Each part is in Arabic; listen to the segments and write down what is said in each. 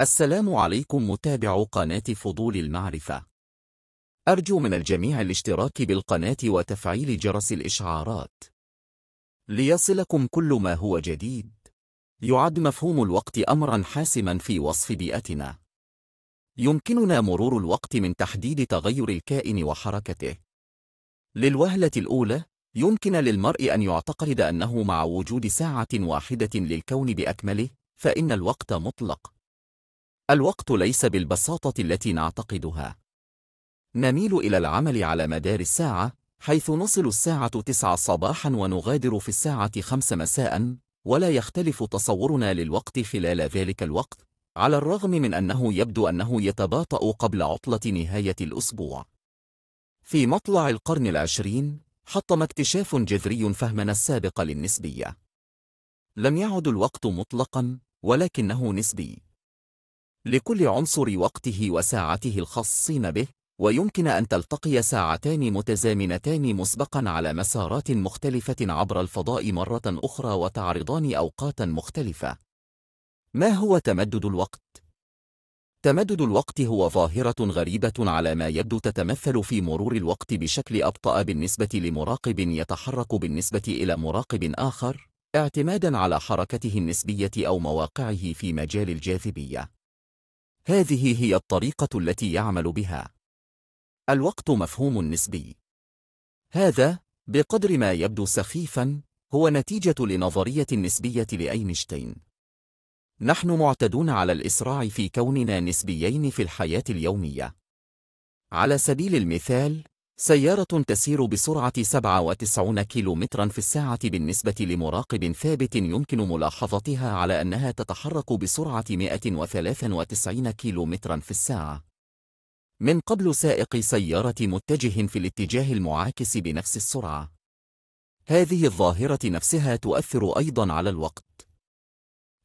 السلام عليكم متابع قناة فضول المعرفة أرجو من الجميع الاشتراك بالقناة وتفعيل جرس الإشعارات ليصلكم كل ما هو جديد يعد مفهوم الوقت أمرا حاسما في وصف بيئتنا يمكننا مرور الوقت من تحديد تغير الكائن وحركته للوهلة الأولى يمكن للمرء أن يعتقد أنه مع وجود ساعة واحدة للكون بأكمله فإن الوقت مطلق الوقت ليس بالبساطة التي نعتقدها نميل إلى العمل على مدار الساعة حيث نصل الساعة 9 صباحا ونغادر في الساعة 5 مساء ولا يختلف تصورنا للوقت خلال ذلك الوقت على الرغم من أنه يبدو أنه يتباطأ قبل عطلة نهاية الأسبوع في مطلع القرن العشرين حطم اكتشاف جذري فهمنا السابق للنسبية لم يعد الوقت مطلقا ولكنه نسبي لكل عنصر وقته وساعته الخاصين به ويمكن أن تلتقي ساعتان متزامنتان مسبقا على مسارات مختلفة عبر الفضاء مرة أخرى وتعرضان أوقاتا مختلفة ما هو تمدد الوقت؟ تمدد الوقت هو ظاهرة غريبة على ما يبدو تتمثل في مرور الوقت بشكل أبطأ بالنسبة لمراقب يتحرك بالنسبة إلى مراقب آخر اعتمادا على حركته النسبية أو مواقعه في مجال الجاذبية هذه هي الطريقة التي يعمل بها الوقت مفهوم نسبي هذا بقدر ما يبدو سخيفا هو نتيجة لنظرية النسبية لأينشتين نحن معتدون على الإسراع في كوننا نسبيين في الحياة اليومية على سبيل المثال سيارة تسير بسرعة 97 كيلومترا في الساعة بالنسبة لمراقب ثابت يمكن ملاحظتها على أنها تتحرك بسرعة 193 كيلومترا في الساعة. من قبل سائق سيارة متجه في الاتجاه المعاكس بنفس السرعة. هذه الظاهرة نفسها تؤثر أيضا على الوقت.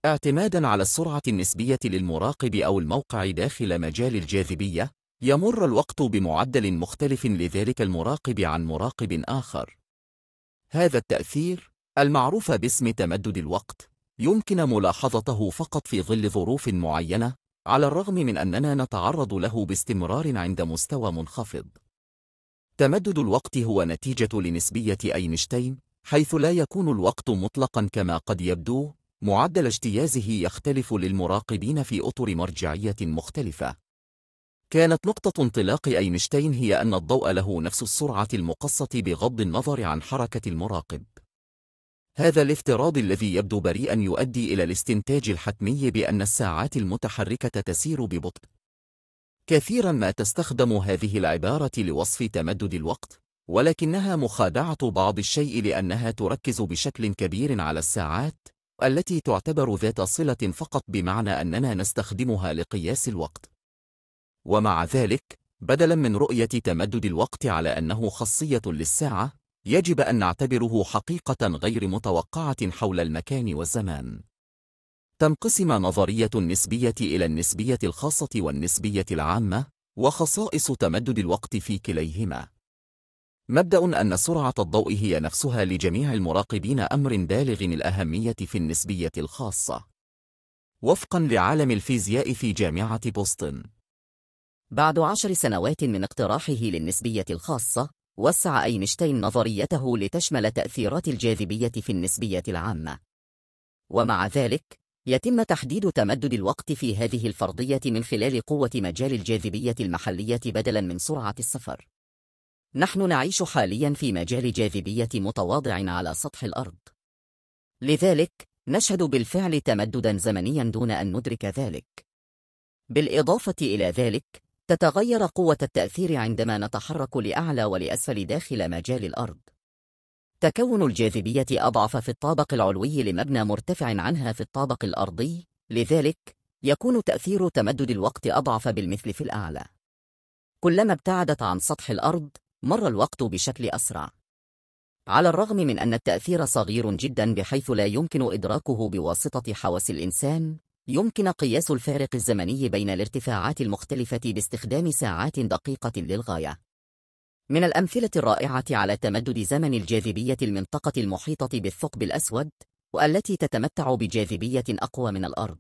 اعتمادًا على السرعة النسبية للمراقب أو الموقع داخل مجال الجاذبية، يمر الوقت بمعدل مختلف لذلك المراقب عن مراقب آخر هذا التأثير المعروف باسم تمدد الوقت يمكن ملاحظته فقط في ظل ظروف معينة على الرغم من أننا نتعرض له باستمرار عند مستوى منخفض تمدد الوقت هو نتيجة لنسبية أينشتين حيث لا يكون الوقت مطلقا كما قد يبدو معدل اجتيازه يختلف للمراقبين في أطر مرجعية مختلفة كانت نقطة انطلاق أينشتين هي أن الضوء له نفس السرعة المقصة بغض النظر عن حركة المراقب هذا الافتراض الذي يبدو بريئا يؤدي إلى الاستنتاج الحتمي بأن الساعات المتحركة تسير ببطء كثيرا ما تستخدم هذه العبارة لوصف تمدد الوقت ولكنها مخادعة بعض الشيء لأنها تركز بشكل كبير على الساعات التي تعتبر ذات صلة فقط بمعنى أننا نستخدمها لقياس الوقت ومع ذلك بدلا من رؤية تمدد الوقت على أنه خاصية للساعة يجب أن نعتبره حقيقة غير متوقعة حول المكان والزمان تنقسم نظرية النسبية إلى النسبية الخاصة والنسبية العامة وخصائص تمدد الوقت في كليهما مبدأ أن سرعة الضوء هي نفسها لجميع المراقبين أمر بالغ الأهمية في النسبية الخاصة وفقاً لعالم الفيزياء في جامعة بوسطن بعد عشر سنوات من اقتراحه للنسبية الخاصة وسع أينشتين نظريته لتشمل تأثيرات الجاذبية في النسبية العامة ومع ذلك يتم تحديد تمدد الوقت في هذه الفرضية من خلال قوة مجال الجاذبية المحلية بدلا من سرعة السفر نحن نعيش حاليا في مجال جاذبية متواضع على سطح الأرض لذلك نشهد بالفعل تمددا زمنيا دون أن ندرك ذلك بالإضافة إلى ذلك تتغير قوة التأثير عندما نتحرك لأعلى ولأسفل داخل مجال الأرض تكون الجاذبية أضعف في الطابق العلوي لمبنى مرتفع عنها في الطابق الأرضي لذلك يكون تأثير تمدد الوقت أضعف بالمثل في الأعلى كلما ابتعدت عن سطح الأرض مر الوقت بشكل أسرع على الرغم من أن التأثير صغير جدا بحيث لا يمكن إدراكه بواسطة حواس الإنسان يمكن قياس الفارق الزمني بين الارتفاعات المختلفة باستخدام ساعات دقيقة للغاية. من الأمثلة الرائعة على تمدد زمن الجاذبية المنطقة المحيطة بالثقب الأسود والتي تتمتع بجاذبية أقوى من الأرض.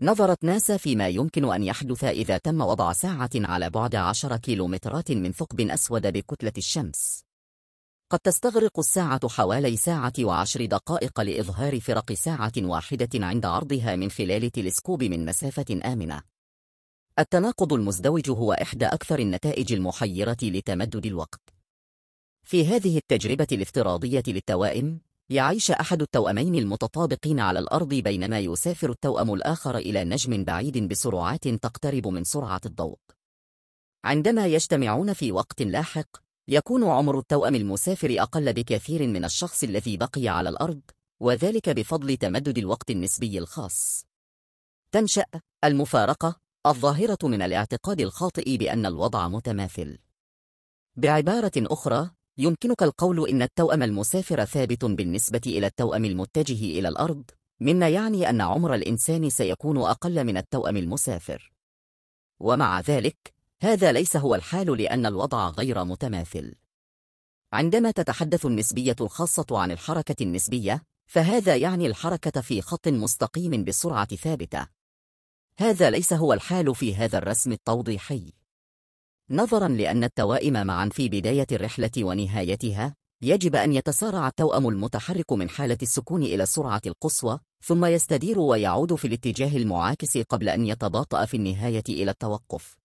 نظرت ناسا فيما يمكن أن يحدث إذا تم وضع ساعة على بعد 10 كيلومترات من ثقب أسود بكتلة الشمس. قد تستغرق الساعة حوالي ساعة وعشر دقائق لإظهار فرق ساعة واحدة عند عرضها من خلال تلسكوب من مسافة آمنة التناقض المزدوج هو إحدى أكثر النتائج المحيرة لتمدد الوقت في هذه التجربة الافتراضية للتوائم يعيش أحد التوأمين المتطابقين على الأرض بينما يسافر التوأم الآخر إلى نجم بعيد بسرعات تقترب من سرعة الضوء عندما يجتمعون في وقت لاحق يكون عمر التوأم المسافر أقل بكثير من الشخص الذي بقي على الأرض وذلك بفضل تمدد الوقت النسبي الخاص تنشأ المفارقة الظاهرة من الاعتقاد الخاطئ بأن الوضع متماثل بعبارة أخرى يمكنك القول إن التوأم المسافر ثابت بالنسبة إلى التوأم المتجه إلى الأرض مما يعني أن عمر الإنسان سيكون أقل من التوأم المسافر ومع ذلك هذا ليس هو الحال لأن الوضع غير متماثل عندما تتحدث النسبية الخاصة عن الحركة النسبية فهذا يعني الحركة في خط مستقيم بسرعة ثابتة هذا ليس هو الحال في هذا الرسم التوضيحي نظرا لأن التوائم معا في بداية الرحلة ونهايتها يجب أن يتسارع التوأم المتحرك من حالة السكون إلى السرعة القصوى ثم يستدير ويعود في الاتجاه المعاكس قبل أن يتباطأ في النهاية إلى التوقف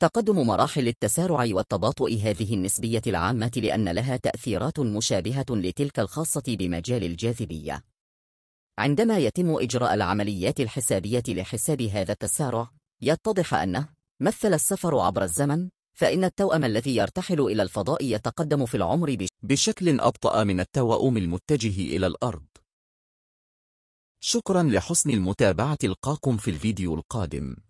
تقدم مراحل التسارع والتباطؤ هذه النسبية العامة لأن لها تأثيرات مشابهة لتلك الخاصة بمجال الجاذبية. عندما يتم إجراء العمليات الحسابية لحساب هذا التسارع، يتضح أنه مثل السفر عبر الزمن، فإن التوأم الذي يرتحل إلى الفضاء يتقدم في العمر بشكل أبطأ من التوأم المتجه إلى الأرض. شكرا لحسن المتابعة القاكم في الفيديو القادم